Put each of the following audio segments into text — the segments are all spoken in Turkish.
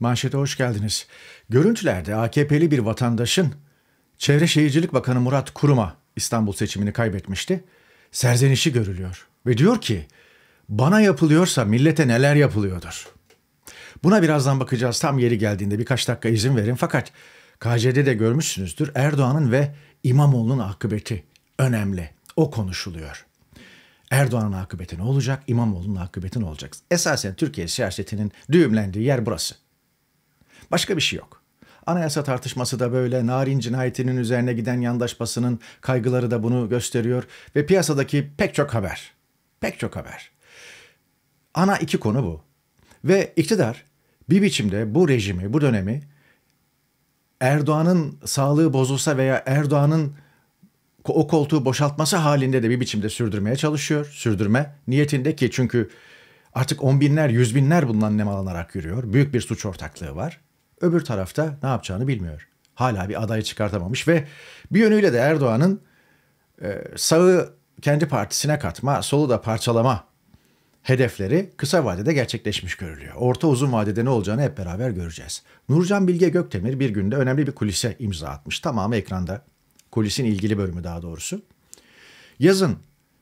Manşete hoş geldiniz. Görüntülerde AKP'li bir vatandaşın Çevre Şehircilik Bakanı Murat Kurum'a İstanbul seçimini kaybetmişti. Serzenişi görülüyor ve diyor ki bana yapılıyorsa millete neler yapılıyordur. Buna birazdan bakacağız tam yeri geldiğinde birkaç dakika izin verin fakat KCD'de görmüşsünüzdür Erdoğan'ın ve İmamoğlu'nun akıbeti önemli. O konuşuluyor. Erdoğan'ın akıbeti ne olacak? İmamoğlu'nun akıbeti ne olacak? Esasen Türkiye siyasetinin düğümlendiği yer burası. Başka bir şey yok. Anayasa tartışması da böyle, narin cinayetinin üzerine giden yandaş basının kaygıları da bunu gösteriyor ve piyasadaki pek çok haber, pek çok haber. Ana iki konu bu. Ve iktidar bir biçimde bu rejimi, bu dönemi Erdoğan'ın sağlığı bozulsa veya Erdoğan'ın o koltuğu boşaltması halinde de bir biçimde sürdürmeye çalışıyor. Sürdürme niyetinde ki çünkü artık on binler, yüz binler bundan nem alarak yürüyor. Büyük bir suç ortaklığı var. Öbür tarafta ne yapacağını bilmiyor. Hala bir adayı çıkartamamış ve bir yönüyle de Erdoğan'ın e, sağı kendi partisine katma, solu da parçalama hedefleri kısa vadede gerçekleşmiş görülüyor. Orta uzun vadede ne olacağını hep beraber göreceğiz. Nurcan Bilge Göktemir bir günde önemli bir kulise imza atmış. Tamamı ekranda. Kulisin ilgili bölümü daha doğrusu. Yazın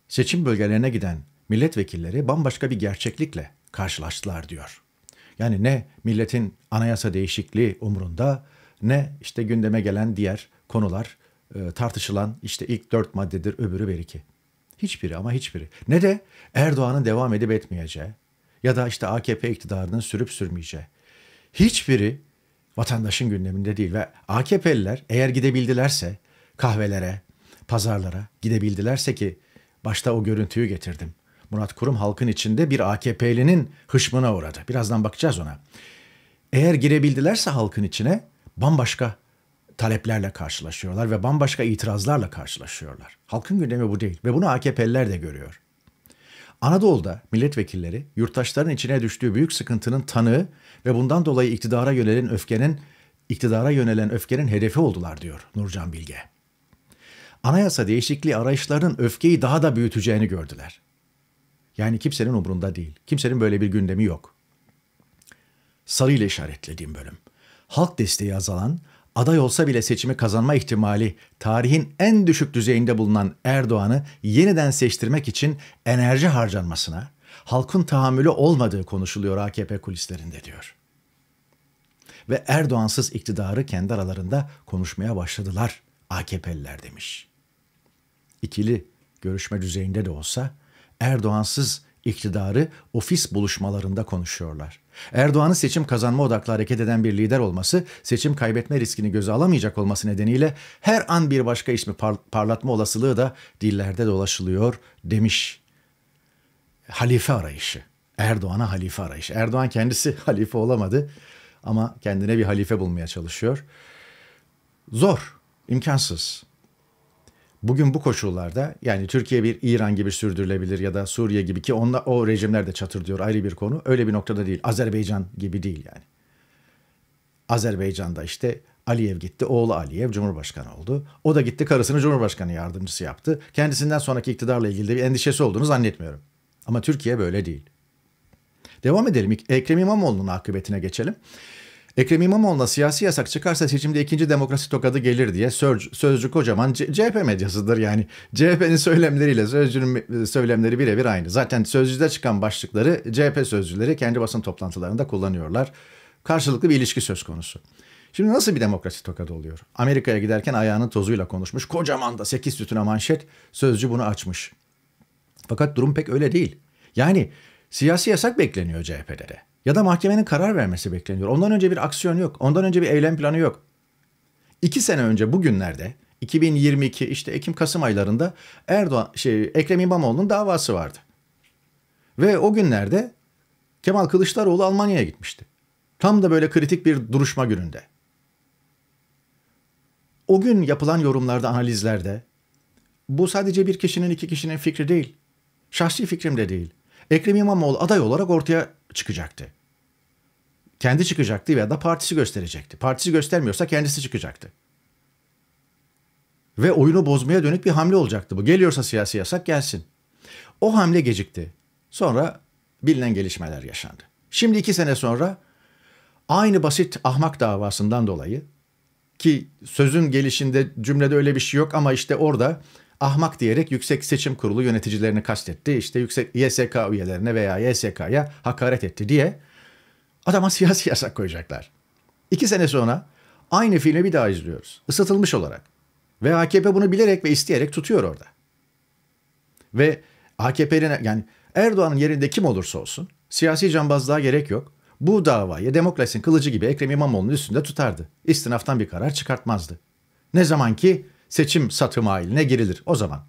seçim bölgelerine giden milletvekilleri bambaşka bir gerçeklikle karşılaştılar diyor. Yani ne milletin anayasa değişikliği umurunda, ne işte gündeme gelen diğer konular e, tartışılan işte ilk dört maddedir öbürü bir iki. Hiçbiri ama hiçbiri. Ne de Erdoğan'ın devam edip etmeyeceği ya da işte AKP iktidarının sürüp sürmeyeceği. Hiçbiri vatandaşın gündeminde değil ve AKP'liler eğer gidebildilerse kahvelere, pazarlara gidebildilerse ki başta o görüntüyü getirdim. Murat Kurum halkın içinde bir AKP'linin hışmına uğradı. Birazdan bakacağız ona. Eğer girebildilerse halkın içine bambaşka taleplerle karşılaşıyorlar ve bambaşka itirazlarla karşılaşıyorlar. Halkın gündemi bu değil ve bunu AKP'liler de görüyor. Anadolu'da milletvekilleri yurttaşların içine düştüğü büyük sıkıntının tanığı ve bundan dolayı iktidara yönelen öfkenin iktidara yönelen öfkenin hedefi oldular diyor Nurcan Bilge. Anayasa değişikliği arayışlarının öfkeyi daha da büyüteceğini gördüler. Yani kimsenin umrunda değil. Kimsenin böyle bir gündemi yok. Sarı ile işaretlediğim bölüm. Halk desteği azalan, aday olsa bile seçimi kazanma ihtimali tarihin en düşük düzeyinde bulunan Erdoğan'ı yeniden seçtirmek için enerji harcanmasına, halkın tahammülü olmadığı konuşuluyor AKP kulislerinde diyor. Ve Erdoğansız iktidarı kendi aralarında konuşmaya başladılar AKP'liler demiş. İkili görüşme düzeyinde de olsa Erdoğansız iktidarı ofis buluşmalarında konuşuyorlar. Erdoğan'ın seçim kazanma odaklı hareket eden bir lider olması, seçim kaybetme riskini göze alamayacak olması nedeniyle her an bir başka ismi parlatma olasılığı da dillerde dolaşılıyor demiş. Halife arayışı. Erdoğan'a halife arayışı. Erdoğan kendisi halife olamadı ama kendine bir halife bulmaya çalışıyor. Zor, imkansız. Bugün bu koşullarda yani Türkiye bir İran gibi sürdürülebilir ya da Suriye gibi ki onla, o rejimler de çatır diyor ayrı bir konu. Öyle bir noktada değil. Azerbaycan gibi değil yani. Azerbaycan'da işte Aliyev gitti. Oğlu Aliyev Cumhurbaşkanı oldu. O da gitti karısını Cumhurbaşkanı yardımcısı yaptı. Kendisinden sonraki iktidarla ilgili de bir endişesi olduğunu zannetmiyorum. Ama Türkiye böyle değil. Devam edelim. Ekrem İmamoğlu'nun akıbetine geçelim. Ekrem İmamoğlu'na siyasi yasak çıkarsa seçimde ikinci demokrasi tokadı gelir diye sözcü kocaman C- CHP medyasıdır yani. CHP'nin söylemleriyle sözcünün söylemleri birebir aynı. Zaten sözcüde çıkan başlıkları CHP sözcüleri kendi basın toplantılarında kullanıyorlar. Karşılıklı bir ilişki söz konusu. Şimdi nasıl bir demokrasi tokadı oluyor? Amerika'ya giderken ayağının tozuyla konuşmuş. Kocaman da 8 sütüne manşet sözcü bunu açmış. Fakat durum pek öyle değil. Yani siyasi yasak bekleniyor CHP'de ya da mahkemenin karar vermesi bekleniyor. Ondan önce bir aksiyon yok. Ondan önce bir eylem planı yok. İki sene önce bugünlerde 2022 işte Ekim-Kasım aylarında Erdoğan, şey, Ekrem İmamoğlu'nun davası vardı. Ve o günlerde Kemal Kılıçdaroğlu Almanya'ya gitmişti. Tam da böyle kritik bir duruşma gününde. O gün yapılan yorumlarda, analizlerde bu sadece bir kişinin, iki kişinin fikri değil. Şahsi fikrim de değil. Ekrem İmamoğlu aday olarak ortaya çıkacaktı. Kendi çıkacaktı veya da partisi gösterecekti. Partisi göstermiyorsa kendisi çıkacaktı. Ve oyunu bozmaya dönük bir hamle olacaktı bu. Geliyorsa siyasi yasak gelsin. O hamle gecikti. Sonra bilinen gelişmeler yaşandı. Şimdi iki sene sonra aynı basit ahmak davasından dolayı ki sözün gelişinde cümlede öyle bir şey yok ama işte orada ahmak diyerek Yüksek Seçim Kurulu yöneticilerini kastetti. İşte yüksek YSK üyelerine veya YSK'ya hakaret etti diye adama siyasi yasak koyacaklar. İki sene sonra aynı filmi bir daha izliyoruz. Isıtılmış olarak. Ve AKP bunu bilerek ve isteyerek tutuyor orada. Ve AKP'nin yani Erdoğan'ın yerinde kim olursa olsun siyasi cambazlığa gerek yok. Bu davayı demokrasinin kılıcı gibi Ekrem İmamoğlu'nun üstünde tutardı. İstinaftan bir karar çıkartmazdı. Ne zaman ki seçim satım haline girilir o zaman.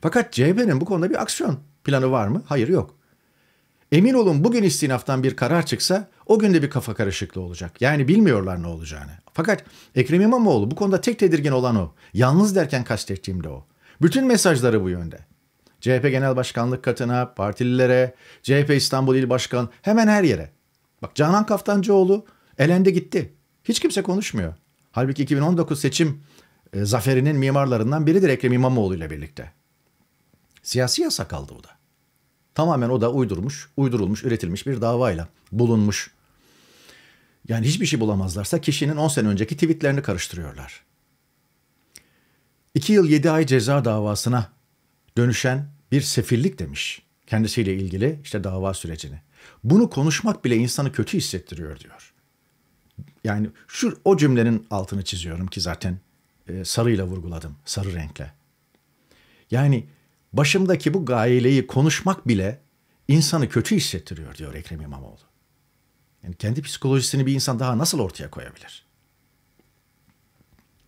Fakat CHP'nin bu konuda bir aksiyon planı var mı? Hayır yok. Emin olun bugün istinaftan bir karar çıksa o günde bir kafa karışıklığı olacak. Yani bilmiyorlar ne olacağını. Fakat Ekrem İmamoğlu bu konuda tek tedirgin olan o. Yalnız derken kastettiğim de o. Bütün mesajları bu yönde. CHP Genel Başkanlık katına, partililere, CHP İstanbul İl Başkanı hemen her yere. Bak Canan Kaftancıoğlu elendi gitti. Hiç kimse konuşmuyor. Halbuki 2019 seçim e, zaferinin mimarlarından biridir Ekrem İmamoğlu ile birlikte. Siyasi yasa kaldı o da. Tamamen o da uydurmuş, uydurulmuş, üretilmiş bir davayla bulunmuş. Yani hiçbir şey bulamazlarsa kişinin 10 sene önceki tweetlerini karıştırıyorlar. 2 yıl 7 ay ceza davasına dönüşen bir sefillik demiş kendisiyle ilgili işte dava sürecini. Bunu konuşmak bile insanı kötü hissettiriyor diyor. Yani şu o cümlenin altını çiziyorum ki zaten e, sarıyla vurguladım, sarı renkle. Yani başımdaki bu gayeleyi konuşmak bile insanı kötü hissettiriyor diyor Ekrem İmamoğlu. Yani kendi psikolojisini bir insan daha nasıl ortaya koyabilir?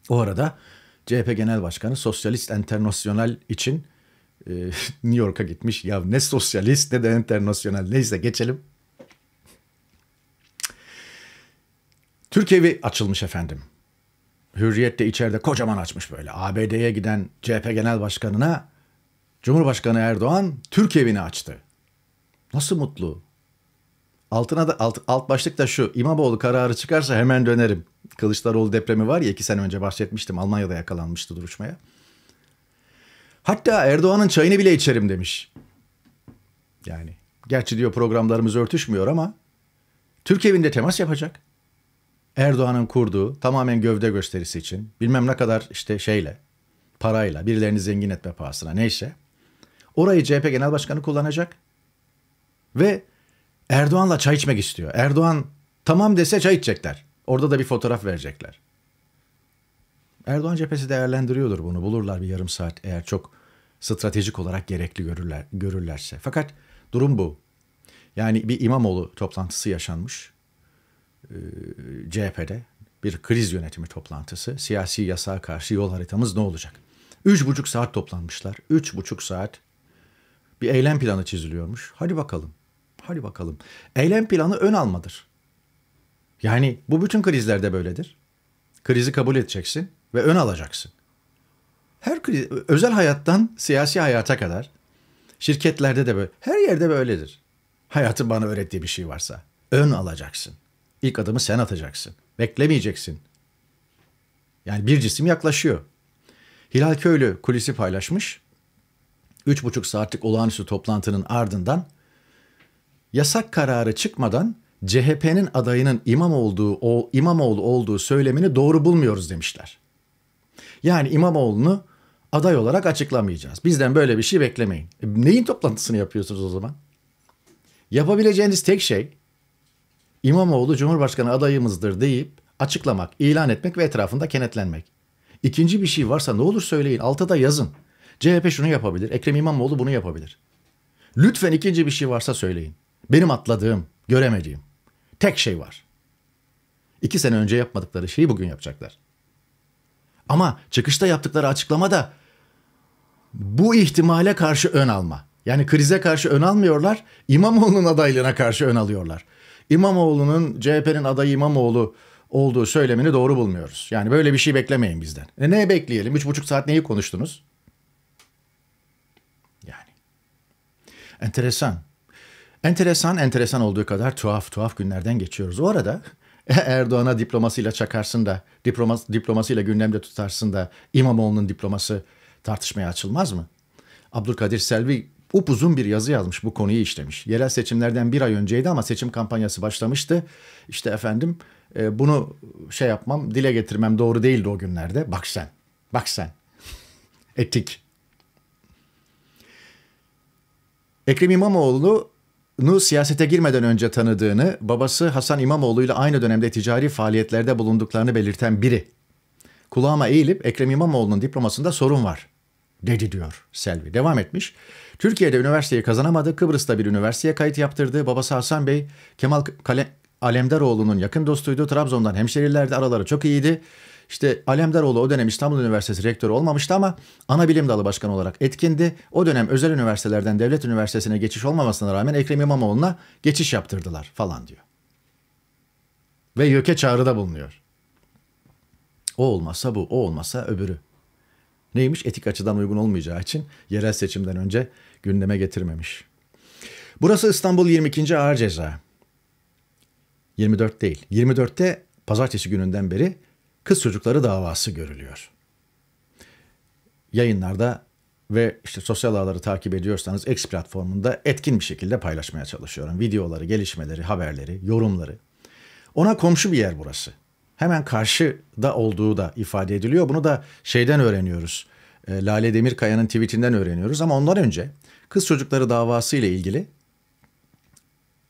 O arada CHP Genel Başkanı Sosyalist Enternasyonal için e, New York'a gitmiş. Ya ne sosyalist ne de enternasyonal neyse geçelim. Türkiye açılmış efendim. Hürriyet de içeride kocaman açmış böyle. ABD'ye giden CHP Genel Başkanı'na Cumhurbaşkanı Erdoğan Türk evini açtı. Nasıl mutlu? Altına da alt, alt başlık da şu. İmamoğlu kararı çıkarsa hemen dönerim. Kılıçdaroğlu depremi var ya iki sene önce bahsetmiştim. Almanya'da yakalanmıştı duruşmaya. Hatta Erdoğan'ın çayını bile içerim demiş. Yani gerçi diyor programlarımız örtüşmüyor ama Türk evinde temas yapacak. Erdoğan'ın kurduğu tamamen gövde gösterisi için bilmem ne kadar işte şeyle parayla birilerini zengin etme pahasına neyse orayı CHP Genel Başkanı kullanacak ve Erdoğan'la çay içmek istiyor. Erdoğan tamam dese çay içecekler. Orada da bir fotoğraf verecekler. Erdoğan cephesi değerlendiriyordur bunu. Bulurlar bir yarım saat eğer çok stratejik olarak gerekli görürler, görürlerse. Fakat durum bu. Yani bir İmamoğlu toplantısı yaşanmış e, ee, CHP'de bir kriz yönetimi toplantısı. Siyasi yasağa karşı yol haritamız ne olacak? Üç buçuk saat toplanmışlar. Üç buçuk saat bir eylem planı çiziliyormuş. Hadi bakalım. Hadi bakalım. Eylem planı ön almadır. Yani bu bütün krizlerde böyledir. Krizi kabul edeceksin ve ön alacaksın. Her kriz, özel hayattan siyasi hayata kadar şirketlerde de böyle, her yerde böyledir. Hayatın bana öğrettiği bir şey varsa ön alacaksın. İlk adımı sen atacaksın. Beklemeyeceksin. Yani bir cisim yaklaşıyor. Hilal Köylü kulisi paylaşmış. Üç buçuk saatlik olağanüstü toplantının ardından yasak kararı çıkmadan CHP'nin adayının imam olduğu, o İmamoğlu olduğu söylemini doğru bulmuyoruz demişler. Yani İmamoğlu'nu aday olarak açıklamayacağız. Bizden böyle bir şey beklemeyin. E, neyin toplantısını yapıyorsunuz o zaman? Yapabileceğiniz tek şey İmamoğlu Cumhurbaşkanı adayımızdır deyip açıklamak, ilan etmek ve etrafında kenetlenmek. İkinci bir şey varsa ne olur söyleyin alta da yazın. CHP şunu yapabilir, Ekrem İmamoğlu bunu yapabilir. Lütfen ikinci bir şey varsa söyleyin. Benim atladığım, göremediğim tek şey var. İki sene önce yapmadıkları şeyi bugün yapacaklar. Ama çıkışta yaptıkları açıklama da bu ihtimale karşı ön alma. Yani krize karşı ön almıyorlar, İmamoğlu'nun adaylığına karşı ön alıyorlar. İmamoğlu'nun CHP'nin adayı İmamoğlu olduğu söylemini doğru bulmuyoruz. Yani böyle bir şey beklemeyin bizden. E ne bekleyelim? Üç buçuk saat neyi konuştunuz? Yani. Enteresan. Enteresan, enteresan olduğu kadar tuhaf tuhaf günlerden geçiyoruz. O arada Erdoğan'a diplomasıyla çakarsın da, diplomas, diplomasıyla gündemde tutarsın da İmamoğlu'nun diploması tartışmaya açılmaz mı? Abdülkadir Selvi upuzun bir yazı yazmış bu konuyu işlemiş. Yerel seçimlerden bir ay önceydi ama seçim kampanyası başlamıştı. İşte efendim e, bunu şey yapmam dile getirmem doğru değildi o günlerde. Bak sen bak sen etik. Ekrem İmamoğlu'nu siyasete girmeden önce tanıdığını, babası Hasan İmamoğlu ile aynı dönemde ticari faaliyetlerde bulunduklarını belirten biri. Kulağıma eğilip Ekrem İmamoğlu'nun diplomasında sorun var dedi diyor Selvi. Devam etmiş. Türkiye'de üniversiteyi kazanamadı. Kıbrıs'ta bir üniversiteye kayıt yaptırdı. Babası Hasan Bey Kemal Kale Alemdaroğlu'nun yakın dostuydu. Trabzon'dan hemşerilerdi. Araları çok iyiydi. İşte Alemdaroğlu o dönem İstanbul Üniversitesi rektörü olmamıştı ama ana bilim dalı başkanı olarak etkindi. O dönem özel üniversitelerden devlet üniversitesine geçiş olmamasına rağmen Ekrem İmamoğlu'na geçiş yaptırdılar falan diyor. Ve YÖK'e çağrıda bulunuyor. O olmasa bu, o olmasa öbürü. Neymiş? Etik açıdan uygun olmayacağı için yerel seçimden önce gündeme getirmemiş. Burası İstanbul 22. Ağır Ceza. 24 değil. 24'te pazartesi gününden beri kız çocukları davası görülüyor. Yayınlarda ve işte sosyal ağları takip ediyorsanız X platformunda etkin bir şekilde paylaşmaya çalışıyorum. Videoları, gelişmeleri, haberleri, yorumları. Ona komşu bir yer burası hemen karşıda olduğu da ifade ediliyor. Bunu da şeyden öğreniyoruz. E, Lale Demirkaya'nın tweetinden öğreniyoruz ama ondan önce kız çocukları davası ile ilgili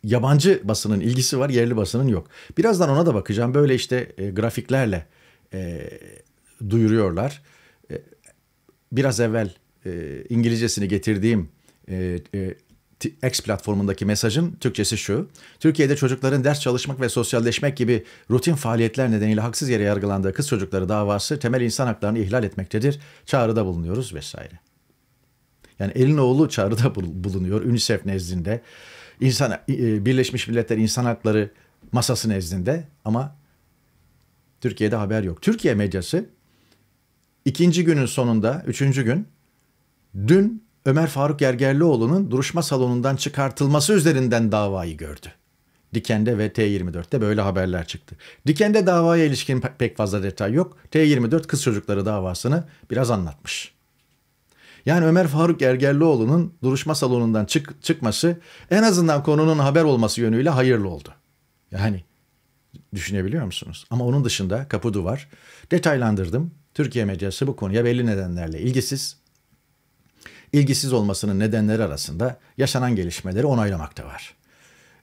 yabancı basının ilgisi var, yerli basının yok. Birazdan ona da bakacağım. Böyle işte e, grafiklerle e, duyuruyorlar. E, biraz evvel e, İngilizcesini getirdiğim e, e, X platformundaki mesajın Türkçesi şu. Türkiye'de çocukların ders çalışmak ve sosyalleşmek gibi rutin faaliyetler nedeniyle haksız yere yargılandığı kız çocukları davası temel insan haklarını ihlal etmektedir. Çağrıda bulunuyoruz vesaire. Yani Elinoğlu çağrıda bulunuyor UNICEF nezdinde. İnsan, e, Birleşmiş Milletler İnsan Hakları masası nezdinde ama Türkiye'de haber yok. Türkiye medyası ikinci günün sonunda, üçüncü gün dün Ömer Faruk Gergerlioğlu'nun duruşma salonundan çıkartılması üzerinden davayı gördü. Diken'de ve T24'te böyle haberler çıktı. Diken'de davaya ilişkin pek fazla detay yok. T24 kız çocukları davasını biraz anlatmış. Yani Ömer Faruk Gergerlioğlu'nun duruşma salonundan çık çıkması en azından konunun haber olması yönüyle hayırlı oldu. Yani düşünebiliyor musunuz? Ama onun dışında kapı duvar. Detaylandırdım. Türkiye medyası bu konuya belli nedenlerle ilgisiz ilgisiz olmasının nedenleri arasında yaşanan gelişmeleri onaylamakta var.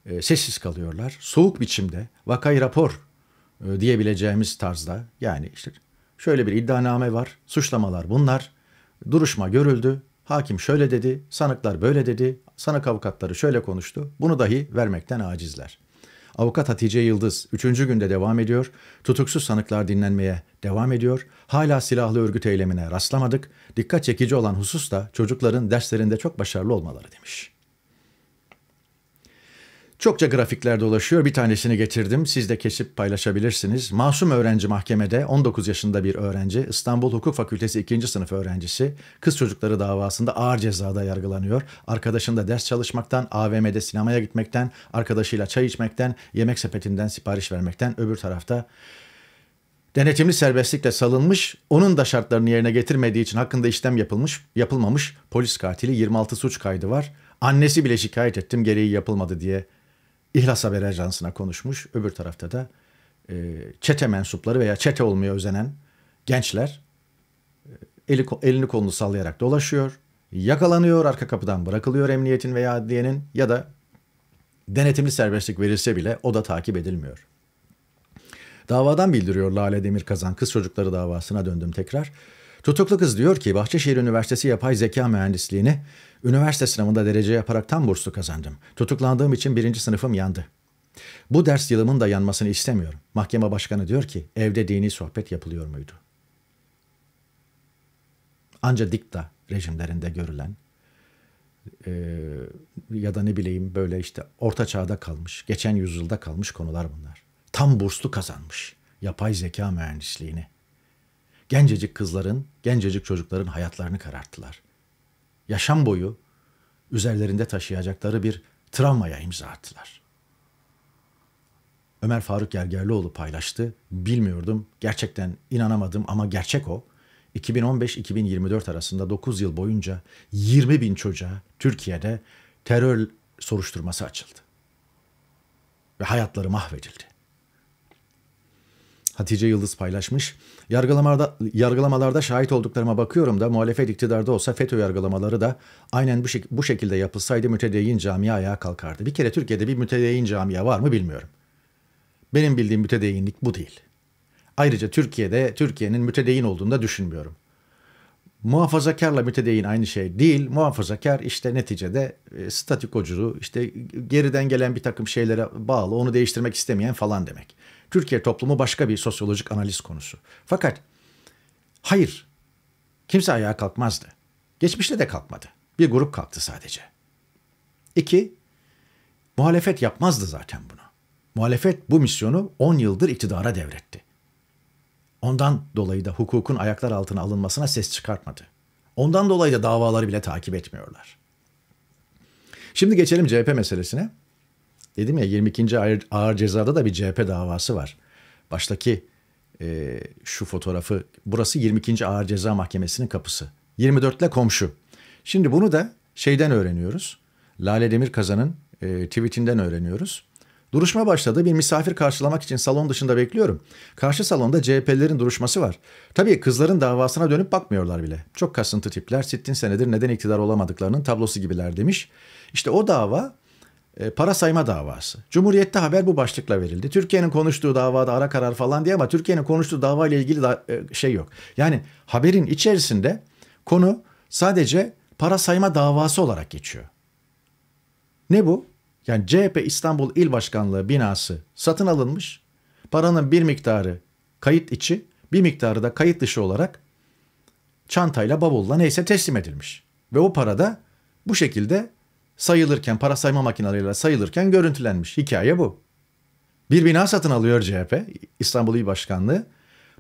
E, sessiz kalıyorlar. Soğuk biçimde vakayı rapor e, diyebileceğimiz tarzda yani işte şöyle bir iddianame var, suçlamalar bunlar, duruşma görüldü, hakim şöyle dedi, sanıklar böyle dedi, sanık avukatları şöyle konuştu. Bunu dahi vermekten acizler. Avukat Hatice Yıldız 3. günde devam ediyor. Tutuksuz sanıklar dinlenmeye devam ediyor. Hala silahlı örgüt eylemine rastlamadık. Dikkat çekici olan husus da çocukların derslerinde çok başarılı olmaları demiş. Çokça grafikler dolaşıyor. Bir tanesini getirdim. Siz de kesip paylaşabilirsiniz. Masum öğrenci mahkemede 19 yaşında bir öğrenci, İstanbul Hukuk Fakültesi 2. sınıf öğrencisi, kız çocukları davasında ağır cezada yargılanıyor. Arkadaşında ders çalışmaktan, AVM'de sinemaya gitmekten, arkadaşıyla çay içmekten, yemek sepetinden sipariş vermekten, öbür tarafta denetimli serbestlikle salınmış, onun da şartlarını yerine getirmediği için hakkında işlem yapılmış, yapılmamış polis katili 26 suç kaydı var. Annesi bile şikayet ettim gereği yapılmadı diye İhlas Haber Ajansı'na konuşmuş. Öbür tarafta da e, çete mensupları veya çete olmaya özenen gençler e, eli, elini kolunu sallayarak dolaşıyor. Yakalanıyor, arka kapıdan bırakılıyor emniyetin veya adliyenin ya da denetimli serbestlik verilse bile o da takip edilmiyor. Davadan bildiriyor Lale Kazan kız çocukları davasına döndüm tekrar. Tutuklu kız diyor ki Bahçeşehir Üniversitesi Yapay Zeka Mühendisliğini Üniversite sınavında derece yaparak tam burslu kazandım. Tutuklandığım için birinci sınıfım yandı. Bu ders yılımın da yanmasını istemiyorum. Mahkeme başkanı diyor ki evde dini sohbet yapılıyor muydu? Anca dikta rejimlerinde görülen e, ya da ne bileyim böyle işte orta çağda kalmış, geçen yüzyılda kalmış konular bunlar. Tam burslu kazanmış yapay zeka mühendisliğini. Gencecik kızların, gencecik çocukların hayatlarını kararttılar yaşam boyu üzerlerinde taşıyacakları bir travmaya imza attılar. Ömer Faruk Gergerlioğlu paylaştı. Bilmiyordum, gerçekten inanamadım ama gerçek o. 2015-2024 arasında 9 yıl boyunca 20 bin çocuğa Türkiye'de terör soruşturması açıldı. Ve hayatları mahvedildi. Hatice Yıldız paylaşmış. Yargılamalarda, yargılamalarda şahit olduklarıma bakıyorum da muhalefet iktidarda olsa FETÖ yargılamaları da aynen bu, şek- bu şekilde yapılsaydı mütedeyyin camia ayağa kalkardı. Bir kere Türkiye'de bir mütedeyyin camiye var mı bilmiyorum. Benim bildiğim mütedeyinlik bu değil. Ayrıca Türkiye'de Türkiye'nin mütedeyyin olduğunu da düşünmüyorum. Muhafazakarla mütedeyyin aynı şey değil. Muhafazakar işte neticede e, statikocudu, işte geriden gelen bir takım şeylere bağlı, onu değiştirmek istemeyen falan demek. Türkiye toplumu başka bir sosyolojik analiz konusu. Fakat hayır kimse ayağa kalkmazdı. Geçmişte de kalkmadı. Bir grup kalktı sadece. İki, muhalefet yapmazdı zaten bunu. Muhalefet bu misyonu 10 yıldır iktidara devretti. Ondan dolayı da hukukun ayaklar altına alınmasına ses çıkartmadı. Ondan dolayı da davaları bile takip etmiyorlar. Şimdi geçelim CHP meselesine dedim ya 22. Ağır, ağır cezada da bir CHP davası var. Baştaki e, şu fotoğrafı burası 22. Ağır Ceza Mahkemesi'nin kapısı. 24 ile komşu. Şimdi bunu da şeyden öğreniyoruz. Lale Demirkazan'ın e, tweetinden öğreniyoruz. Duruşma başladı. Bir misafir karşılamak için salon dışında bekliyorum. Karşı salonda CHP'lerin duruşması var. Tabii kızların davasına dönüp bakmıyorlar bile. Çok kasıntı tipler sittin senedir neden iktidar olamadıklarının tablosu gibiler demiş. İşte o dava e, para sayma davası. Cumhuriyette haber bu başlıkla verildi. Türkiye'nin konuştuğu davada ara karar falan diye ama Türkiye'nin konuştuğu dava ile ilgili da, e, şey yok. Yani haberin içerisinde konu sadece para sayma davası olarak geçiyor. Ne bu? Yani CHP İstanbul İl Başkanlığı binası satın alınmış. Paranın bir miktarı kayıt içi, bir miktarı da kayıt dışı olarak çantayla, bavulla neyse teslim edilmiş. Ve o para da bu şekilde sayılırken, para sayma makineleriyle sayılırken görüntülenmiş. Hikaye bu. Bir bina satın alıyor CHP, İstanbul İl Başkanlığı.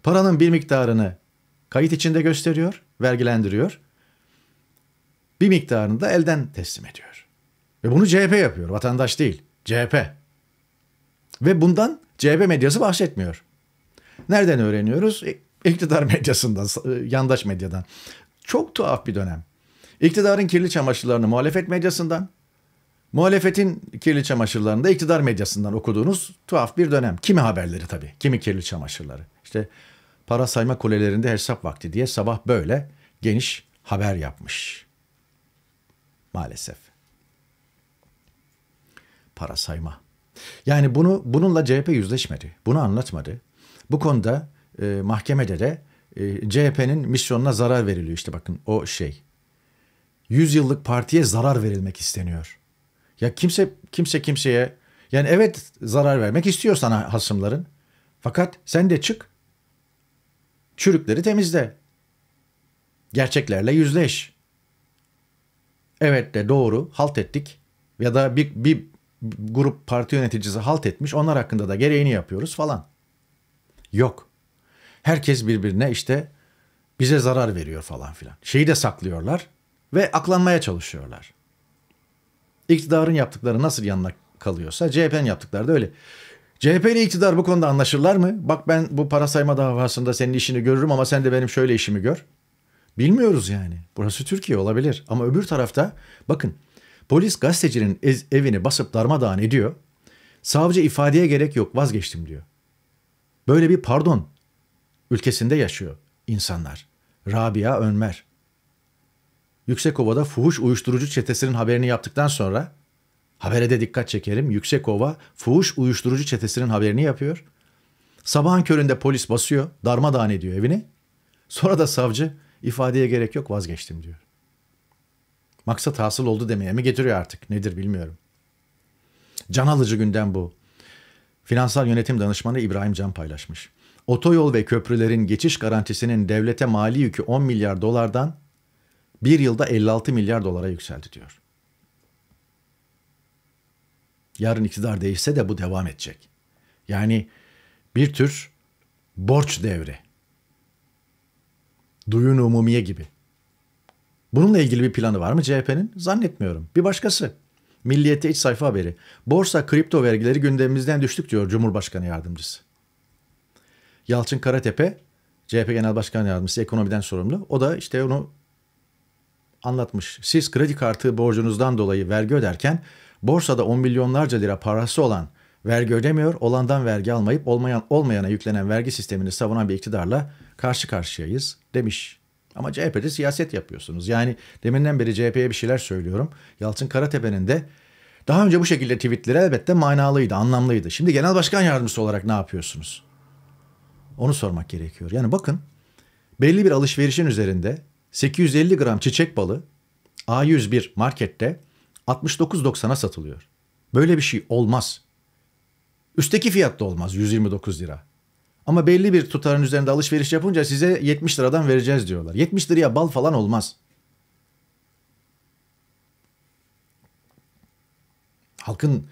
Paranın bir miktarını kayıt içinde gösteriyor, vergilendiriyor. Bir miktarını da elden teslim ediyor. Ve bunu CHP yapıyor, vatandaş değil, CHP. Ve bundan CHP medyası bahsetmiyor. Nereden öğreniyoruz? İktidar medyasından, yandaş medyadan. Çok tuhaf bir dönem. İktidarın kirli çamaşırlarını muhalefet medyasından, muhalefetin kirli çamaşırlarını da iktidar medyasından okuduğunuz tuhaf bir dönem. Kimi haberleri tabii, kimi kirli çamaşırları. İşte para sayma kulelerinde hesap vakti diye sabah böyle geniş haber yapmış. Maalesef. Para sayma. Yani bunu bununla CHP yüzleşmedi. Bunu anlatmadı. Bu konuda e, mahkemede de e, CHP'nin misyonuna zarar veriliyor işte bakın o şey 100 yıllık partiye zarar verilmek isteniyor. Ya kimse kimse kimseye yani evet zarar vermek istiyor sana hasımların. Fakat sen de çık. Çürükleri temizle. Gerçeklerle yüzleş. Evet de doğru halt ettik ya da bir, bir grup parti yöneticisi halt etmiş onlar hakkında da gereğini yapıyoruz falan. Yok. Herkes birbirine işte bize zarar veriyor falan filan. Şeyi de saklıyorlar ve aklanmaya çalışıyorlar. İktidarın yaptıkları nasıl yanına kalıyorsa CHP'nin yaptıkları da öyle. CHP ile iktidar bu konuda anlaşırlar mı? Bak ben bu para sayma davasında senin işini görürüm ama sen de benim şöyle işimi gör. Bilmiyoruz yani. Burası Türkiye olabilir. Ama öbür tarafta bakın polis gazetecinin evini basıp darmadağın ediyor. Savcı ifadeye gerek yok vazgeçtim diyor. Böyle bir pardon ülkesinde yaşıyor insanlar. Rabia Önmer. Yüksekova'da fuhuş uyuşturucu çetesinin haberini yaptıktan sonra habere de dikkat çekerim. Yüksekova fuhuş uyuşturucu çetesinin haberini yapıyor. Sabahın köründe polis basıyor, darmadağın ediyor evini. Sonra da savcı ifadeye gerek yok vazgeçtim diyor. Maksat hasıl oldu demeye mi getiriyor artık nedir bilmiyorum. Can alıcı günden bu. Finansal yönetim danışmanı İbrahim Can paylaşmış. Otoyol ve köprülerin geçiş garantisinin devlete mali yükü 10 milyar dolardan bir yılda 56 milyar dolara yükseldi diyor. Yarın iktidar değişse de bu devam edecek. Yani bir tür borç devri. Duyun umumiye gibi. Bununla ilgili bir planı var mı CHP'nin? Zannetmiyorum. Bir başkası. Milliyet'te iç sayfa haberi. Borsa kripto vergileri gündemimizden düştük diyor Cumhurbaşkanı yardımcısı. Yalçın Karatepe, CHP Genel Başkan Yardımcısı ekonomiden sorumlu. O da işte onu anlatmış. Siz kredi kartı borcunuzdan dolayı vergi öderken borsada on milyonlarca lira parası olan vergi ödemiyor, olandan vergi almayıp olmayan olmayana yüklenen vergi sistemini savunan bir iktidarla karşı karşıyayız demiş. Ama CHP'de siyaset yapıyorsunuz. Yani deminden beri CHP'ye bir şeyler söylüyorum. Yalçın Karatepe'nin de daha önce bu şekilde tweetleri elbette manalıydı, anlamlıydı. Şimdi genel başkan yardımcısı olarak ne yapıyorsunuz? Onu sormak gerekiyor. Yani bakın belli bir alışverişin üzerinde 850 gram çiçek balı A101 markette 69.90'a satılıyor. Böyle bir şey olmaz. Üstteki da olmaz 129 lira. Ama belli bir tutarın üzerinde alışveriş yapınca size 70 liradan vereceğiz diyorlar. 70 liraya bal falan olmaz. Halkın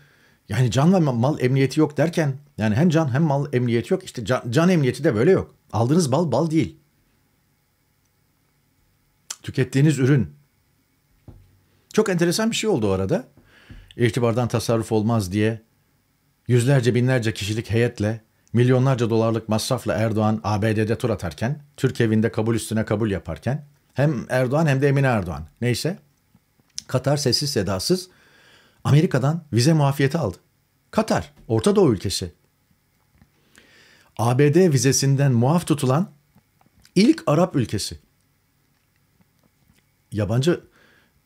yani can ve mal emniyeti yok derken yani hem can hem mal emniyeti yok. İşte can, can emniyeti de böyle yok. Aldığınız bal bal değil. Tükettiğiniz ürün. Çok enteresan bir şey oldu o arada. İhtibardan tasarruf olmaz diye yüzlerce binlerce kişilik heyetle milyonlarca dolarlık masrafla Erdoğan ABD'de tur atarken, Türk evinde kabul üstüne kabul yaparken hem Erdoğan hem de Emine Erdoğan neyse Katar sessiz sedasız Amerika'dan vize muafiyeti aldı. Katar, Orta Doğu ülkesi. ABD vizesinden muaf tutulan ilk Arap ülkesi yabancı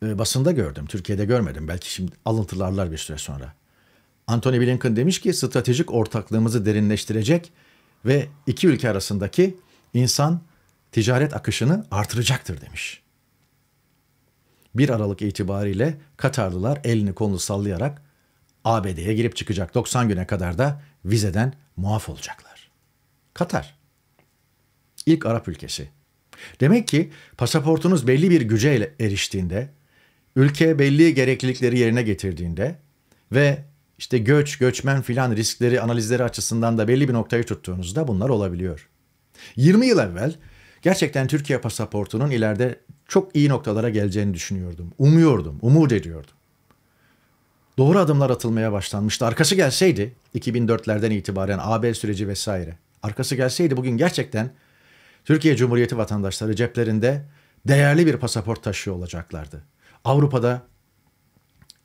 e, basında gördüm. Türkiye'de görmedim. Belki şimdi alıntılarlar bir süre sonra. Anthony Blinken demiş ki stratejik ortaklığımızı derinleştirecek ve iki ülke arasındaki insan ticaret akışını artıracaktır demiş. 1 Aralık itibariyle Katarlılar elini kolunu sallayarak ABD'ye girip çıkacak. 90 güne kadar da vizeden muaf olacaklar. Katar ilk Arap ülkesi Demek ki pasaportunuz belli bir güce eriştiğinde, ülke belli gereklilikleri yerine getirdiğinde ve işte göç, göçmen filan riskleri analizleri açısından da belli bir noktayı tuttuğunuzda bunlar olabiliyor. 20 yıl evvel gerçekten Türkiye pasaportunun ileride çok iyi noktalara geleceğini düşünüyordum. Umuyordum, umut ediyordum. Doğru adımlar atılmaya başlanmıştı. Arkası gelseydi 2004'lerden itibaren AB süreci vesaire. Arkası gelseydi bugün gerçekten Türkiye Cumhuriyeti vatandaşları ceplerinde değerli bir pasaport taşıyor olacaklardı. Avrupa'da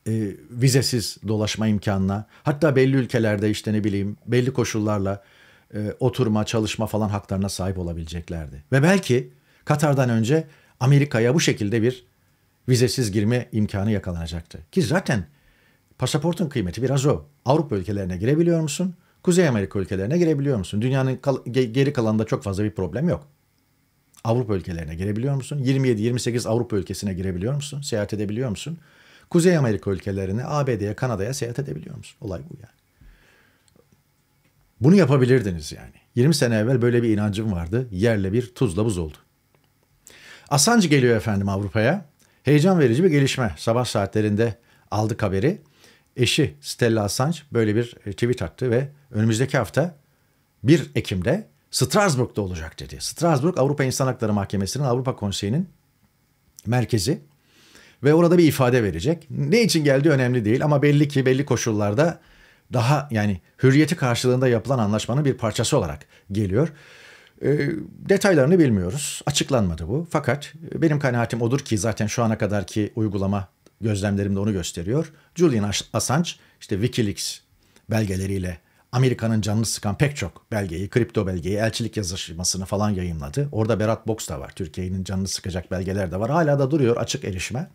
e, vizesiz dolaşma imkanına, hatta belli ülkelerde işte ne bileyim belli koşullarla e, oturma, çalışma falan haklarına sahip olabileceklerdi. Ve belki Katar'dan önce Amerika'ya bu şekilde bir vizesiz girme imkanı yakalanacaktı. Ki zaten pasaportun kıymeti biraz o. Avrupa ülkelerine girebiliyor musun? Kuzey Amerika ülkelerine girebiliyor musun? Dünyanın kal geri kalanında çok fazla bir problem yok. Avrupa ülkelerine girebiliyor musun? 27-28 Avrupa ülkesine girebiliyor musun? Seyahat edebiliyor musun? Kuzey Amerika ülkelerine, ABD'ye, Kanada'ya seyahat edebiliyor musun? Olay bu yani. Bunu yapabilirdiniz yani. 20 sene evvel böyle bir inancım vardı. Yerle bir tuzla buz oldu. Assange geliyor efendim Avrupa'ya. Heyecan verici bir gelişme. Sabah saatlerinde aldık haberi eşi Stella Assange böyle bir e, tweet attı ve önümüzdeki hafta 1 Ekim'de Strasbourg'da olacak dedi. Strasbourg Avrupa İnsan Hakları Mahkemesi'nin Avrupa Konseyi'nin merkezi ve orada bir ifade verecek. Ne için geldiği önemli değil ama belli ki belli koşullarda daha yani hürriyeti karşılığında yapılan anlaşmanın bir parçası olarak geliyor. E, detaylarını bilmiyoruz. Açıklanmadı bu. Fakat benim kanaatim odur ki zaten şu ana kadarki uygulama gözlemlerim de onu gösteriyor. Julian Assange işte Wikileaks belgeleriyle Amerika'nın canını sıkan pek çok belgeyi, kripto belgeyi, elçilik yazışmasını falan yayınladı. Orada Berat Box da var. Türkiye'nin canını sıkacak belgeler de var. Hala da duruyor açık erişime.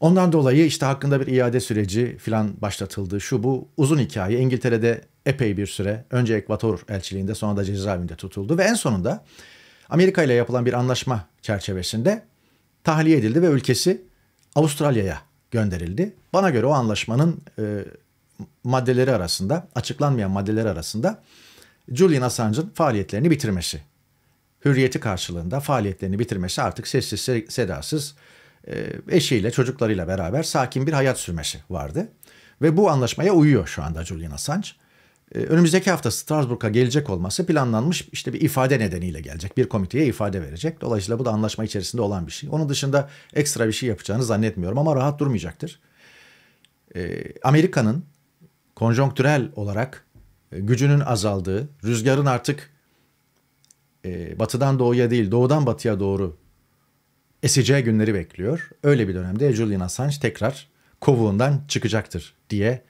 Ondan dolayı işte hakkında bir iade süreci filan başlatıldı. Şu bu uzun hikaye. İngiltere'de epey bir süre önce Ekvator elçiliğinde sonra da cezaevinde tutuldu. Ve en sonunda Amerika ile yapılan bir anlaşma çerçevesinde tahliye edildi ve ülkesi Avustralya'ya gönderildi. Bana göre o anlaşmanın e, maddeleri arasında, açıklanmayan maddeler arasında Julian Assange'ın faaliyetlerini bitirmesi. Hürriyeti karşılığında faaliyetlerini bitirmesi artık sessiz sedasız e, eşiyle çocuklarıyla beraber sakin bir hayat sürmesi vardı. Ve bu anlaşmaya uyuyor şu anda Julian Assange. Ee, önümüzdeki hafta Strasbourg'a gelecek olması planlanmış işte bir ifade nedeniyle gelecek. Bir komiteye ifade verecek. Dolayısıyla bu da anlaşma içerisinde olan bir şey. Onun dışında ekstra bir şey yapacağını zannetmiyorum ama rahat durmayacaktır. Ee, Amerika'nın konjonktürel olarak e, gücünün azaldığı, rüzgarın artık e, batıdan doğuya değil doğudan batıya doğru eseceği günleri bekliyor. Öyle bir dönemde Julian Assange tekrar kovuğundan çıkacaktır diye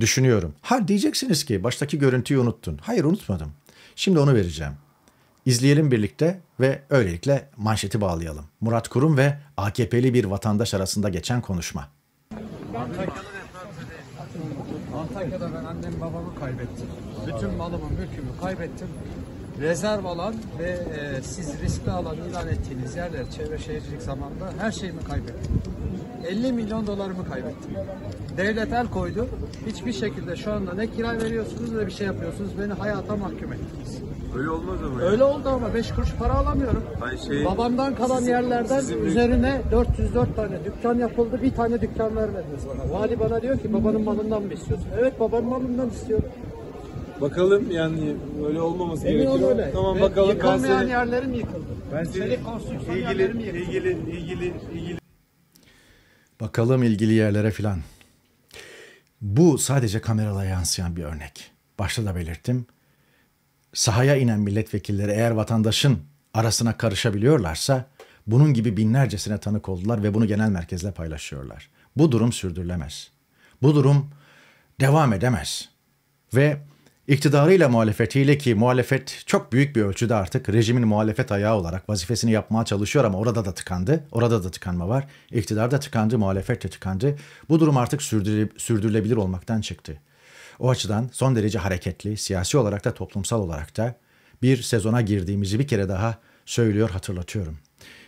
düşünüyorum. Ha diyeceksiniz ki baştaki görüntüyü unuttun. Hayır unutmadım. Şimdi onu vereceğim. İzleyelim birlikte ve öylelikle manşeti bağlayalım. Murat Kurum ve AKP'li bir vatandaş arasında geçen konuşma. Antakya'da ben annemi babamı kaybettim. Bütün malımı mülkümü kaybettim. Rezerv alan ve e, siz riskli alan ilan ettiğiniz yerler çevre şehircilik zamanında her şeyimi kaybettim. 50 milyon dolarımı kaybettim. Devlet el koydu. Hiçbir şekilde şu anda ne kira veriyorsunuz ne bir şey yapıyorsunuz. Beni hayata mahkum ettiniz. Öyle olmaz ama. Öyle ya. oldu ama 5 kuruş para alamıyorum. Ay şey, Babamdan kalan sizin, yerlerden sizin üzerine büyük... 404 tane dükkan yapıldı. Bir tane dükkan vermediniz bana. Vali bana diyor ki babanın malından mı istiyorsun? Evet babanın malından istiyorum. Bakalım yani öyle olmaması Emin gerekiyor. Öyle. Tamam Ve bakalım. Yıkılmayan ben seni, yerlerim yıkıldı. Ben seni ilgili, ilgili, ilgili, ilgili Bakalım ilgili yerlere filan. Bu sadece kameralara yansıyan bir örnek. Başta da belirttim. Sahaya inen milletvekilleri eğer vatandaşın arasına karışabiliyorlarsa bunun gibi binlercesine tanık oldular ve bunu genel merkezle paylaşıyorlar. Bu durum sürdürülemez. Bu durum devam edemez. Ve iktidarıyla muhalefetiyle ki muhalefet çok büyük bir ölçüde artık rejimin muhalefet ayağı olarak vazifesini yapmaya çalışıyor ama orada da tıkandı. Orada da tıkanma var. İktidar da tıkandı, muhalefet de tıkandı. Bu durum artık sürdürülebilir olmaktan çıktı. O açıdan son derece hareketli, siyasi olarak da toplumsal olarak da bir sezona girdiğimizi bir kere daha söylüyor, hatırlatıyorum.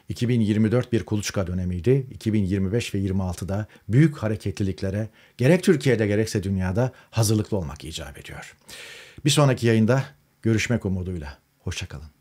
2024 bir kuluçka dönemiydi. 2025 ve 26'da büyük hareketliliklere gerek Türkiye'de gerekse dünyada hazırlıklı olmak icap ediyor. Bir sonraki yayında görüşmek umuduyla. Hoşçakalın.